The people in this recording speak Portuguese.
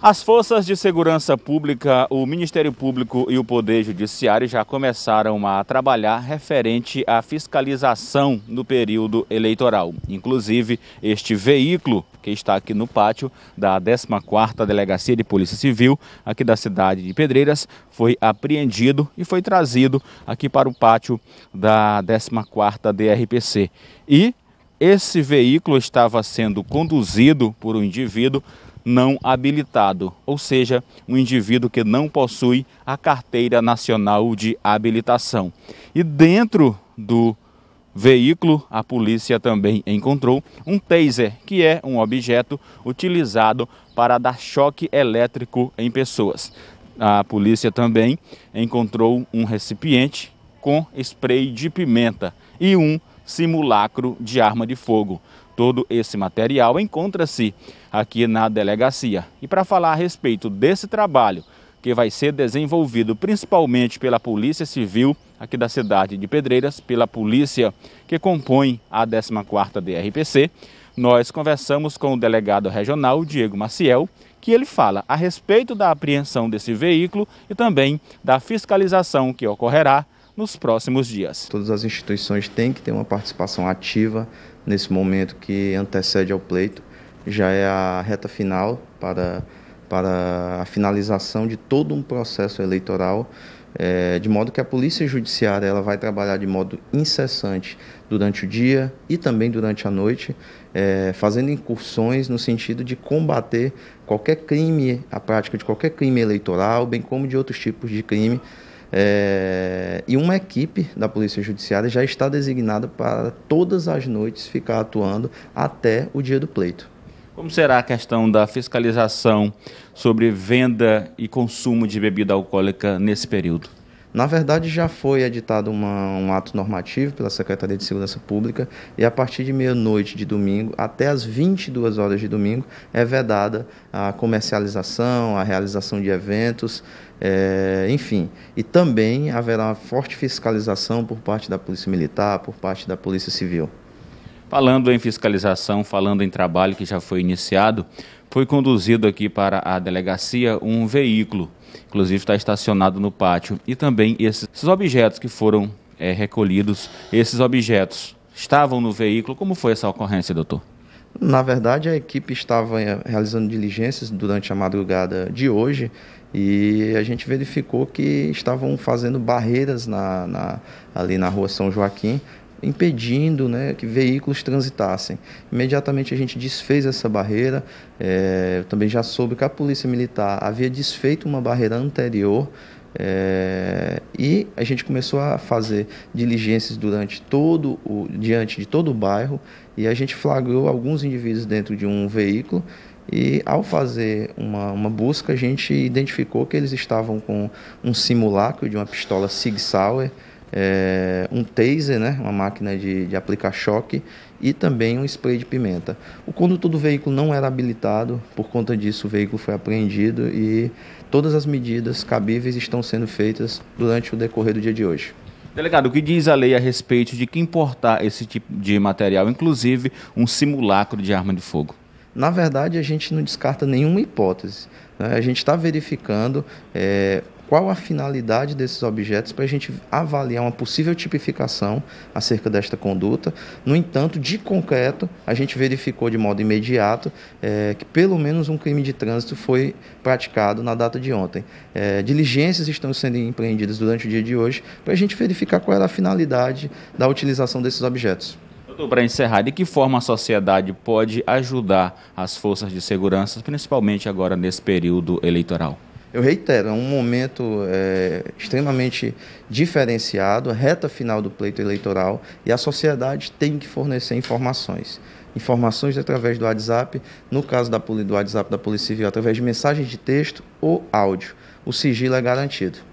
As forças de segurança pública, o Ministério Público e o Poder Judiciário já começaram a trabalhar referente à fiscalização no período eleitoral. Inclusive, este veículo que está aqui no pátio da 14ª Delegacia de Polícia Civil, aqui da cidade de Pedreiras, foi apreendido e foi trazido aqui para o pátio da 14ª DRPC. E esse veículo estava sendo conduzido por um indivíduo não habilitado, ou seja, um indivíduo que não possui a carteira nacional de habilitação. E dentro do veículo, a polícia também encontrou um taser, que é um objeto utilizado para dar choque elétrico em pessoas. A polícia também encontrou um recipiente com spray de pimenta e um simulacro de arma de fogo. Todo esse material encontra-se aqui na delegacia. E para falar a respeito desse trabalho, que vai ser desenvolvido principalmente pela Polícia Civil aqui da cidade de Pedreiras, pela polícia que compõe a 14ª DRPC, nós conversamos com o delegado regional Diego Maciel, que ele fala a respeito da apreensão desse veículo e também da fiscalização que ocorrerá nos próximos dias. Todas as instituições têm que ter uma participação ativa nesse momento que antecede ao pleito. Já é a reta final para, para a finalização de todo um processo eleitoral, é, de modo que a Polícia Judiciária ela vai trabalhar de modo incessante durante o dia e também durante a noite, é, fazendo incursões no sentido de combater qualquer crime, a prática de qualquer crime eleitoral, bem como de outros tipos de crime é, e uma equipe da Polícia Judiciária já está designada para todas as noites ficar atuando até o dia do pleito. Como será a questão da fiscalização sobre venda e consumo de bebida alcoólica nesse período? Na verdade, já foi editado uma, um ato normativo pela Secretaria de Segurança Pública e a partir de meia-noite de domingo até as 22 horas de domingo é vedada a comercialização, a realização de eventos, é, enfim. E também haverá forte fiscalização por parte da Polícia Militar, por parte da Polícia Civil. Falando em fiscalização, falando em trabalho que já foi iniciado, foi conduzido aqui para a delegacia um veículo, inclusive está estacionado no pátio, e também esses, objetos que foram é, recolhidos, esses objetos estavam no veículo. Como foi essa ocorrência, doutor? Na verdade, a equipe estava eh, realizando diligências durante a madrugada de hoje e a gente verificou que estavam fazendo barreiras na, na, ali na rua São Joaquim impedindo né, que veículos transitassem. Imediatamente a gente desfez essa barreira. É, eu também já soube que a Polícia Militar havia desfeito uma barreira anterior. É, e a gente começou a fazer diligências durante todo o, diante de todo o bairro e a gente flagrou alguns indivíduos dentro de um veículo e ao fazer uma, uma, busca, a gente identificou que eles estavam com um simulacro de uma pistola Sig Sauer, é, um taser, né, uma máquina de, de aplicar choque e também um spray de pimenta. O condutor do veículo não era habilitado, por conta disso o veículo foi apreendido e todas as medidas cabíveis estão sendo feitas durante o decorrer do dia de hoje. Delegado, o que diz a lei a respeito de que importar esse tipo de material, inclusive um simulacro de arma de fogo? Na verdade, a gente não descarta nenhuma hipótese. Né? A gente está verificando é, qual a finalidade desses objetos para a gente avaliar uma possível tipificação acerca desta conduta. No entanto, de concreto, a gente verificou de modo imediato é, que pelo menos um crime de trânsito foi praticado na data de ontem. É, diligências estão sendo empreendidas durante o dia de hoje para a gente verificar qual era a finalidade da utilização desses objetos. Doutor, para encerrar, de que forma a sociedade pode ajudar as forças de segurança, principalmente agora nesse período eleitoral? eu reitero, é um momento é, extremamente diferenciado, a é reta final do pleito eleitoral, e a sociedade tem que fornecer informações. Informações através do WhatsApp, no caso da, do WhatsApp da Polícia Civil, através de mensagens de texto ou áudio. O sigilo é garantido.